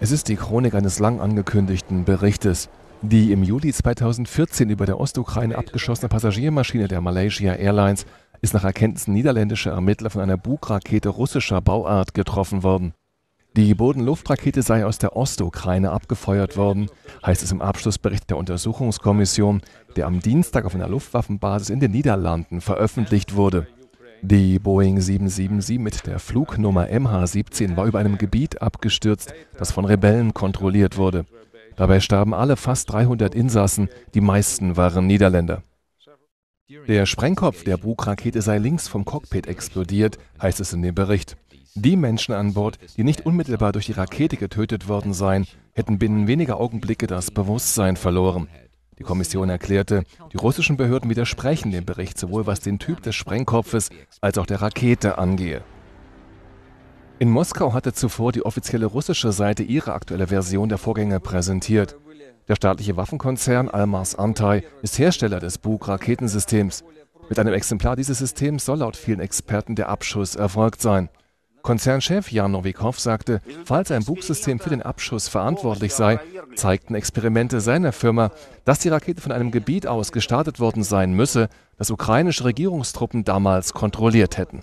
Es ist die Chronik eines lang angekündigten Berichtes. Die im Juli 2014 über der Ostukraine abgeschossene Passagiermaschine der Malaysia Airlines ist nach Erkenntnissen niederländischer Ermittler von einer Bugrakete russischer Bauart getroffen worden. Die Bodenluftrakete sei aus der Ostukraine abgefeuert worden, heißt es im Abschlussbericht der Untersuchungskommission, der am Dienstag auf einer Luftwaffenbasis in den Niederlanden veröffentlicht wurde. Die Boeing 777 mit der Flugnummer MH17 war über einem Gebiet abgestürzt, das von Rebellen kontrolliert wurde. Dabei starben alle fast 300 Insassen, die meisten waren Niederländer. Der Sprengkopf der Bug-Rakete sei links vom Cockpit explodiert, heißt es in dem Bericht. Die Menschen an Bord, die nicht unmittelbar durch die Rakete getötet worden seien, hätten binnen weniger Augenblicke das Bewusstsein verloren. Die Kommission erklärte, die russischen Behörden widersprechen dem Bericht sowohl was den Typ des Sprengkopfes als auch der Rakete angehe. In Moskau hatte zuvor die offizielle russische Seite ihre aktuelle Version der Vorgänge präsentiert. Der staatliche Waffenkonzern Almaz Antai ist Hersteller des Buk-Raketensystems. Mit einem Exemplar dieses Systems soll laut vielen Experten der Abschuss erfolgt sein. Konzernchef Jan Novikov sagte, falls ein Bugsystem für den Abschuss verantwortlich sei, zeigten Experimente seiner Firma, dass die Rakete von einem Gebiet aus gestartet worden sein müsse, das ukrainische Regierungstruppen damals kontrolliert hätten